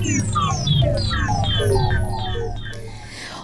Thank you.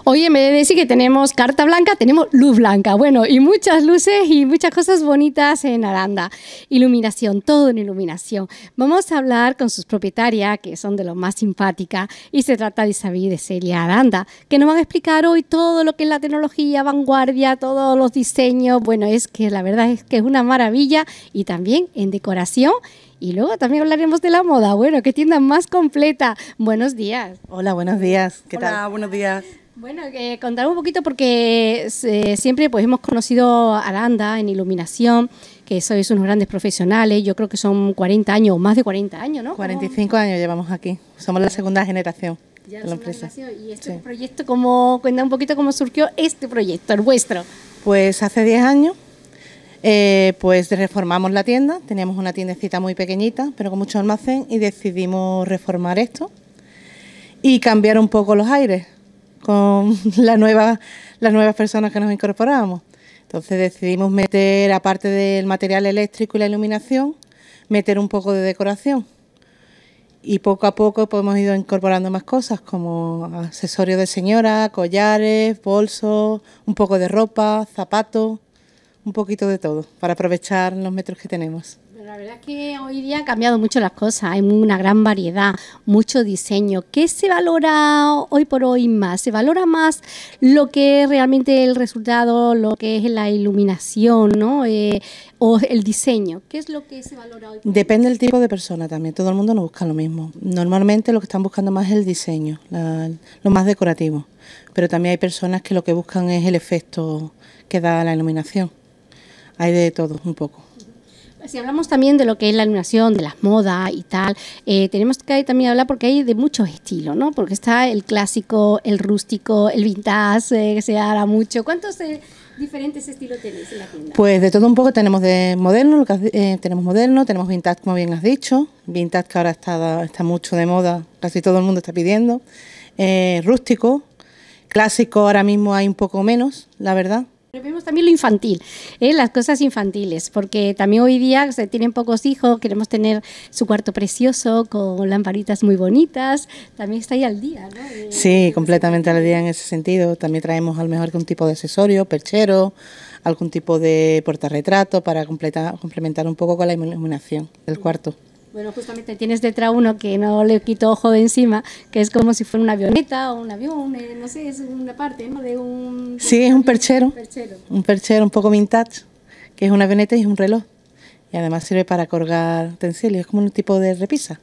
Oye, en vez decir que tenemos carta blanca, tenemos luz blanca. Bueno, y muchas luces y muchas cosas bonitas en Aranda. Iluminación, todo en iluminación. Vamos a hablar con sus propietarias, que son de lo más simpática, y se trata de Isabel de Celia Aranda, que nos van a explicar hoy todo lo que es la tecnología, vanguardia, todos los diseños. Bueno, es que la verdad es que es una maravilla y también en decoración. Y luego también hablaremos de la moda. Bueno, qué tienda más completa. Buenos días. Hola, buenos días. ¿Qué Hola, tal? buenos días. Bueno, eh, contar un poquito porque eh, siempre pues hemos conocido a Aranda en iluminación, que sois unos grandes profesionales, yo creo que son 40 años más de 40 años, ¿no? 45 años llevamos aquí, somos la segunda generación de la empresa. Y este proyecto, ¿cómo, cuenta un poquito cómo surgió este proyecto, el vuestro. Pues hace 10 años eh, pues reformamos la tienda, teníamos una tiendecita muy pequeñita, pero con mucho almacén y decidimos reformar esto y cambiar un poco los aires con la nueva, las nuevas personas que nos incorporamos. Entonces decidimos meter, aparte del material eléctrico y la iluminación, meter un poco de decoración. Y poco a poco pues, hemos ido incorporando más cosas, como accesorios de señora, collares, bolsos, un poco de ropa, zapatos, un poquito de todo, para aprovechar los metros que tenemos. La verdad es que hoy día han cambiado mucho las cosas, hay una gran variedad, mucho diseño. ¿Qué se valora hoy por hoy más? ¿Se valora más lo que es realmente el resultado, lo que es la iluminación ¿no? Eh, o el diseño? ¿Qué es lo que se valora hoy? Depende del tipo de persona también, todo el mundo no busca lo mismo. Normalmente lo que están buscando más es el diseño, lo más decorativo, pero también hay personas que lo que buscan es el efecto que da la iluminación. Hay de todo un poco. Pues, si hablamos también de lo que es la iluminación, de las modas y tal, eh, tenemos que también hablar porque hay de muchos estilos, ¿no? Porque está el clásico, el rústico, el vintage, eh, que se hará mucho. ¿Cuántos eh, diferentes estilos tenéis en la tienda? Pues de todo un poco tenemos de moderno, tenemos moderno, tenemos vintage, como bien has dicho, vintage que ahora está, está mucho de moda, casi todo el mundo está pidiendo, rústico, clásico ahora mismo hay un poco menos, la verdad Vemos también lo infantil, ¿eh? las cosas infantiles, porque también hoy día se tienen pocos hijos, queremos tener su cuarto precioso con lamparitas muy bonitas, también está ahí al día, eh, sí, completamente al día en ese sentido. También traemos al lo mejor algún tipo de accesorio, perchero, algún tipo de portarretrato para completar, complementar un poco con la iluminación del cuarto. Bueno, justamente tienes detrás uno que no le quito ojo de encima, que es como si fuera una avioneta o un avión, eh, no sé, es una parte, ¿no? De un... Sí, es un perchero, un perchero, un perchero un poco vintage, que es una avioneta y es un reloj. Y además sirve para colgar utensilios, es como un tipo de repisa.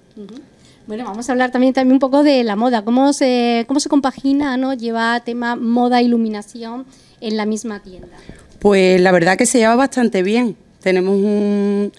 Bueno, vamos a hablar también, también un poco de la moda, cómo se, cómo se compagina, ¿no? Lleva tema moda, iluminación en la misma tienda. Pues la verdad que se lleva bastante bien. Tenemos un,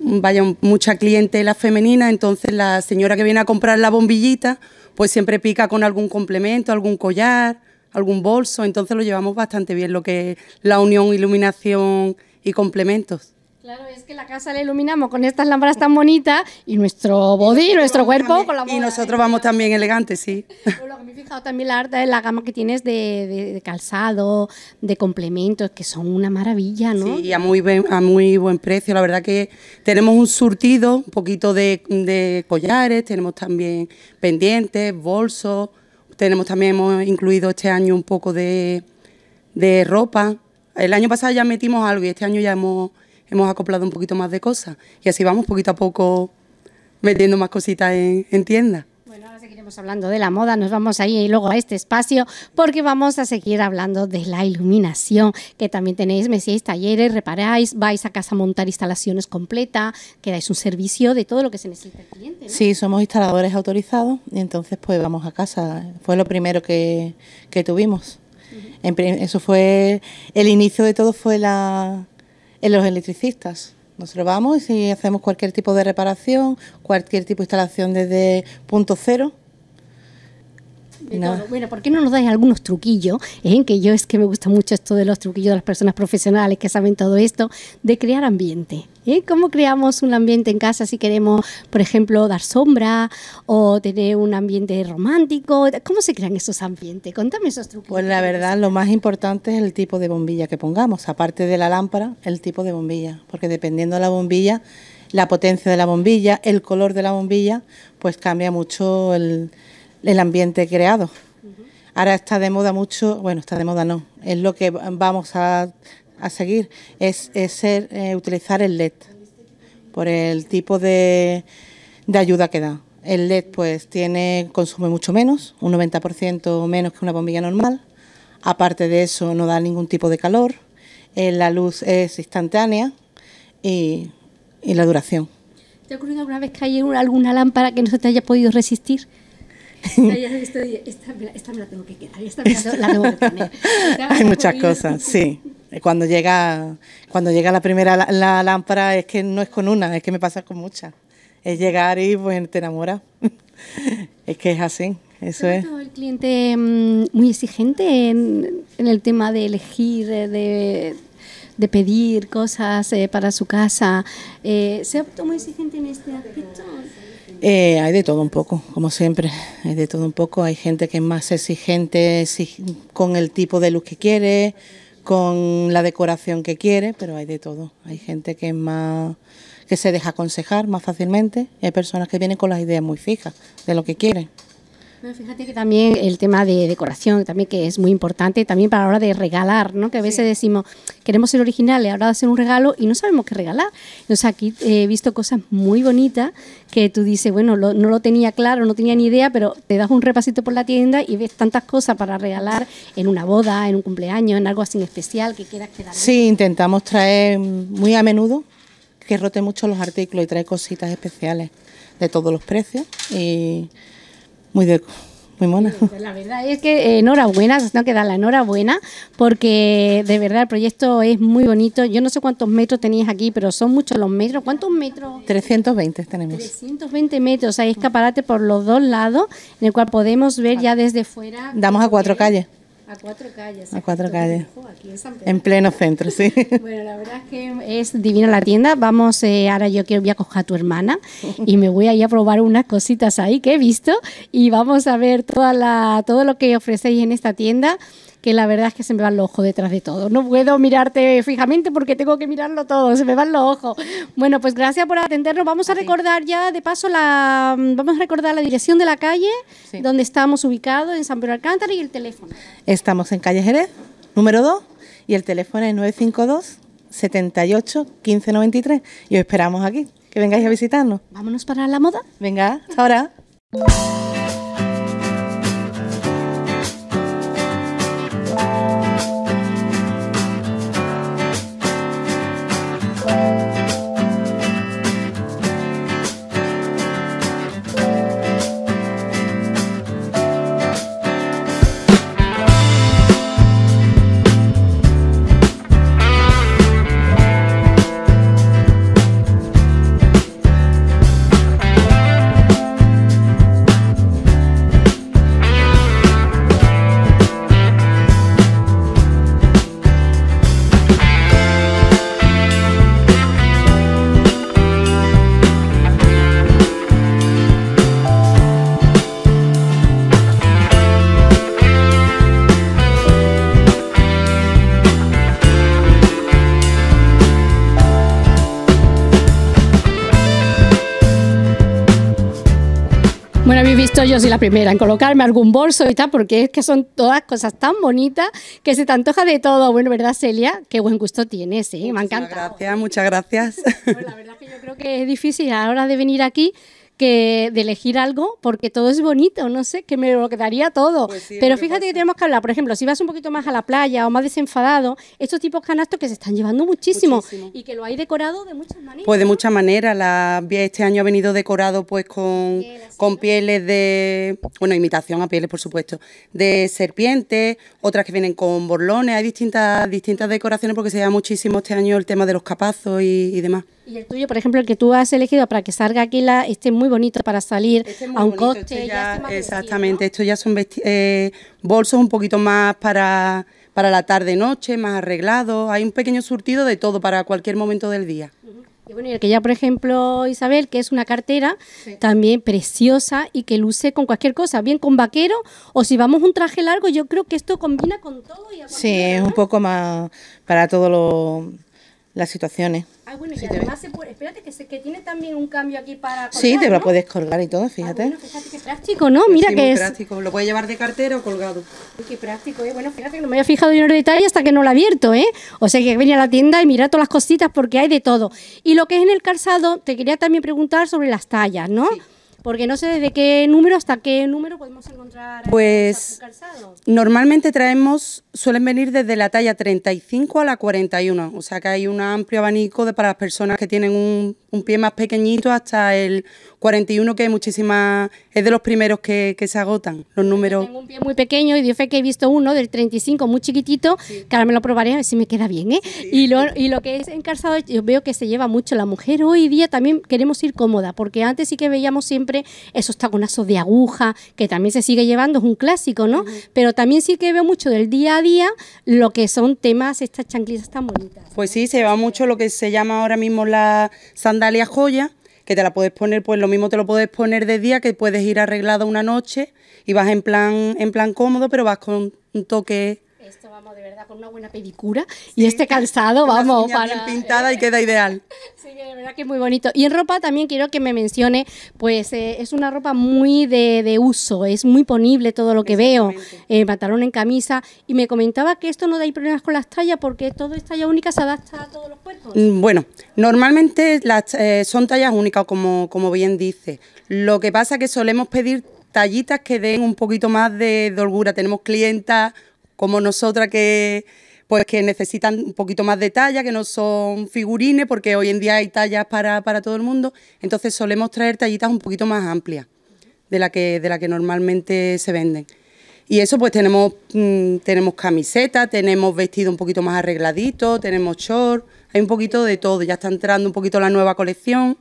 vaya mucha clientela femenina, entonces la señora que viene a comprar la bombillita, pues siempre pica con algún complemento, algún collar, algún bolso, entonces lo llevamos bastante bien lo que es la unión, iluminación y complementos. Claro, es que la casa la iluminamos con estas lámparas tan bonitas y nuestro body, nuestro cuerpo con la Y nosotros ¿eh? vamos también elegantes, sí. lo que me he fijado también la harta es la gama que tienes de, calzado, de complementos, que son una maravilla, ¿no? Sí, y a muy, a muy buen precio. La verdad que tenemos un surtido, un poquito de, collares, tenemos también pendientes, bolsos, tenemos también, hemos incluido este año un poco de ropa. El año pasado ya metimos algo y este año ya hemos hemos acoplado un poquito más de cosas y así vamos poquito a poco metiendo más cositas en, en tiendas. Bueno, ahora seguiremos hablando de la moda, nos vamos ahí y luego a este espacio porque vamos a seguir hablando de la iluminación, que también tenéis, me decíais, talleres, reparáis, vais a casa a montar instalaciones completas, que dais un servicio de todo lo que se necesita el cliente. Sí, somos instaladores autorizados y entonces pues vamos a casa, fue lo primero que, que tuvimos. Eso fue, el inicio de todo fue la, en los electricistas. Nosotros vamos y hacemos cualquier tipo de reparación, cualquier tipo de instalación desde punto cero, bueno, ¿por qué no nos dais algunos truquillos? Que yo es que me gusta mucho esto de los truquillos de las personas profesionales que saben todo esto, de crear ambiente. ¿eh? ¿Cómo creamos un ambiente en casa si queremos, por ejemplo, dar sombra o tener un ambiente romántico? ¿Cómo se crean esos ambientes? Contame esos truquillos. Pues la verdad, lo más importante es el tipo de bombilla que pongamos, aparte de la lámpara, el tipo de bombilla, porque dependiendo de la bombilla, la potencia de la bombilla, el color de la bombilla, pues cambia mucho el el ambiente creado. Ahora está de moda mucho, bueno, está de moda no, es lo que vamos a, seguir, es, ser, eh, utilizar el LED por el tipo de, de ayuda que da. El LED pues tiene consume mucho menos, un 90% menos que una bombilla normal. Aparte de eso no da ningún tipo de calor, eh, la luz es instantánea y, y, la duración. ¿Te ha ocurrido alguna vez que hay alguna lámpara que no se te haya podido resistir? Esta, me la tengo que quedar, me Hay muchas cosas, sí. Cuando llega, cuando llega la primera la, lámpara es que no es con una, es que me pasa con muchas. Es llegar y pues te enamoras. es que es así, eso es. el cliente mm, muy exigente en, el tema de elegir, de, pedir cosas eh, para su casa. Eh, ¿Se ha muy exigente en este aspecto? Eh, hay de todo un poco, como siempre, hay de todo un poco. Hay gente que es más exigente con el tipo de luz que quiere, con la decoración que quiere, pero hay de todo. Hay gente que es más que se deja aconsejar más fácilmente hay personas que vienen con las ideas muy fijas de lo que quieren fíjate que también el tema de decoración, también que es muy importante, también para la hora de regalar, ¿no? Que a veces decimos, queremos ser originales, ahora hacer un regalo y no sabemos qué regalar. Entonces aquí he visto cosas muy bonitas que tú dices, bueno, no lo tenía claro, no tenía ni idea, pero te das un repasito por la tienda y ves tantas cosas para regalar en una boda, en un cumpleaños, en algo así especial que quieras quedar. Sí, intentamos traer muy a menudo que rote mucho los artículos y trae cositas especiales de todos los precios y muy deco, muy mona. Pues la verdad es que eh, enhorabuena, tengo que la enhorabuena, porque de verdad el proyecto es muy bonito. Yo no sé cuántos metros tenéis aquí, pero son muchos los metros. ¿Cuántos metros? 320 tenemos. 320 metros, hay escaparate por los dos lados, en el cual podemos ver ya desde fuera. Damos a cuatro calles. A cuatro calles. A cuatro calles. en, pleno centro, sí. bueno, la verdad es que es divina la tienda. Vamos, eh, ahora yo quiero, voy a coger a tu hermana y me voy a ir a probar unas cositas ahí que he visto y vamos a ver toda la, todo lo que ofrecéis en esta tienda que la verdad es que se me van los ojos detrás de todo. No puedo mirarte fijamente porque tengo que mirarlo todo, se me van los ojos. Bueno, pues gracias por atendernos. Vamos a recordar ya de paso la vamos a recordar la dirección de la calle donde estamos ubicados en San Pedro Alcántara y el teléfono. Estamos en calle Jerez, número 2 y el teléfono es 952 78 1593 y os esperamos aquí. Que vengáis a visitarnos. Vámonos para la moda. Venga, hasta ahora. visto, yo soy la primera en colocarme algún bolso y tal, porque es que son todas cosas tan bonitas que se te antoja de todo. Bueno, ¿verdad, Celia? Qué buen gusto tienes, ¿eh? Me encanta. Muchas gracias, muchas gracias. Pues la verdad que yo creo que es difícil a la hora de venir aquí que de elegir algo porque todo es bonito, no sé, que me lo quedaría todo. Pues Pero fíjate que, tenemos que hablar, por ejemplo, si vas un poquito más a la playa o más desenfadado, estos tipos canastos que se están llevando muchísimo, y que lo hay decorado de muchas maneras. Pues de muchas maneras, este año ha venido decorado pues con, pieles de, bueno, imitación a pieles por supuesto, de serpientes, otras que vienen con borlones, hay distintas, distintas decoraciones porque se lleva muchísimo este año el tema de los capazos y demás. Y el tuyo, por ejemplo, el que tú has elegido para que salga aquí, la, este muy bonito para salir este a un coste. exactamente, estos ya son eh, bolsos un poquito más para, la tarde-noche, más arreglados. Hay un pequeño surtido de todo para cualquier momento del día. Y bueno, y el que ya, por ejemplo, Isabel, que es una cartera también preciosa y que luce con cualquier cosa, bien con vaquero o si vamos un traje largo, yo creo que esto combina con todo. Y sí, es un poco más para todos los las situaciones. Ah, bueno, y sí, además espérate que, tiene también un cambio aquí para Sí, te lo puedes colgar y todo, ah, fíjate. bueno, fíjate que práctico, ¿no? Mira sí, que es. práctico, lo puedes llevar de cartera o colgado. Uy, qué práctico, ¿eh? Bueno, fíjate que no me había fijado yo en el detalle hasta que no lo he abierto, ¿eh? O sea, que venía a la tienda y mira todas las cositas porque hay de todo. Y lo que es en el calzado, te quería también preguntar sobre las tallas, ¿no? Porque no sé desde qué número hasta qué número podemos encontrar pues, Normalmente traemos, suelen venir desde la talla 35 a la 41, o sea que hay un amplio abanico de, para las personas que tienen un, pie más pequeñito hasta el 41, que hay muchísimas, es de los primeros que, se agotan los números. tengo un pie muy pequeño y yo fe que he visto uno del 35 muy chiquitito, que ahora me lo probaré a ver si me queda bien. ¿eh? Y, lo, y lo que es encalzado, yo veo que se lleva mucho la mujer. Hoy día también queremos ir cómoda, porque antes sí que veíamos siempre siempre, esos taconazos de aguja, que también se sigue llevando, es un clásico, ¿no? Pero también sí que veo mucho del día a día lo que son temas, estas chanclitas tan bonitas. Pues sí, se lleva mucho lo que se llama ahora mismo la sandalia joya, que te la puedes poner, pues lo mismo te lo puedes poner de día, que puedes ir arreglado una noche y vas en plan, en plan cómodo, pero vas con un toque esto vamos de verdad con una buena pedicura y este calzado vamos para pintada y queda ideal. sí, que de verdad que es muy bonito. Y en ropa también quiero que me mencione, pues eh, es una ropa muy de, uso, es muy ponible todo lo que veo, eh, pantalón en camisa y me comentaba que esto no da problemas con las tallas porque todo es talla única, se adapta a todos los cuerpos. Mm, bueno, normalmente las, eh, son tallas únicas como como bien dice. Lo que pasa que solemos pedir tallitas que den un poquito más de holgura Tenemos clientas como nosotras que pues que necesitan un poquito más de talla, que no son figurines, porque hoy en día hay tallas para, todo el mundo, entonces solemos traer tallitas un poquito más amplias de la que, de la que normalmente se venden. Y eso pues tenemos, mm, tenemos camiseta, tenemos vestido un poquito más arregladito, tenemos short, hay un poquito de todo, ya está entrando un poquito la nueva colección.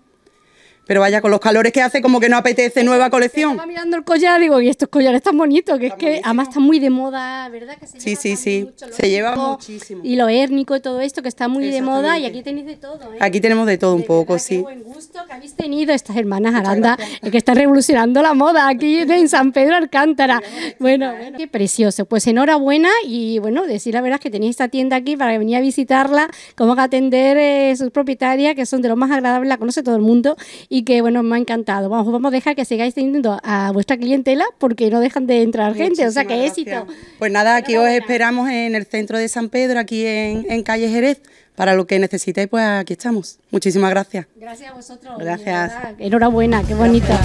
Pero vaya, con los calores que hace, como que no apetece nueva colección. Estaba mirando el collar, digo, y estos collares tan bonitos, que es que además están muy de moda, ¿verdad? Que se sí, sí, sí. se llevan muchísimo. Y lo étnico y todo esto, que está muy de moda, y aquí tenéis de todo, ¿eh? Aquí tenemos de todo un poco, sí. Qué buen gusto que habéis tenido estas hermanas Aranda, que están revolucionando la moda aquí en San Pedro Alcántara. bueno, qué precioso. Pues enhorabuena y bueno, decir la verdad que tenéis esta tienda aquí para venir a visitarla, cómo atender eh, sus propietarias, que son de lo más agradable, la conoce todo el mundo y que bueno, me ha encantado. Vamos, vamos a dejar que sigáis teniendo a vuestra clientela porque no dejan de entrar gente, o sea que éxito. Pues nada, aquí os esperamos en el centro de San Pedro, aquí en, en calle Jerez. Para lo que necesitéis, pues aquí estamos. Muchísimas gracias. Gracias a vosotros. Gracias. Enhorabuena, qué bonito.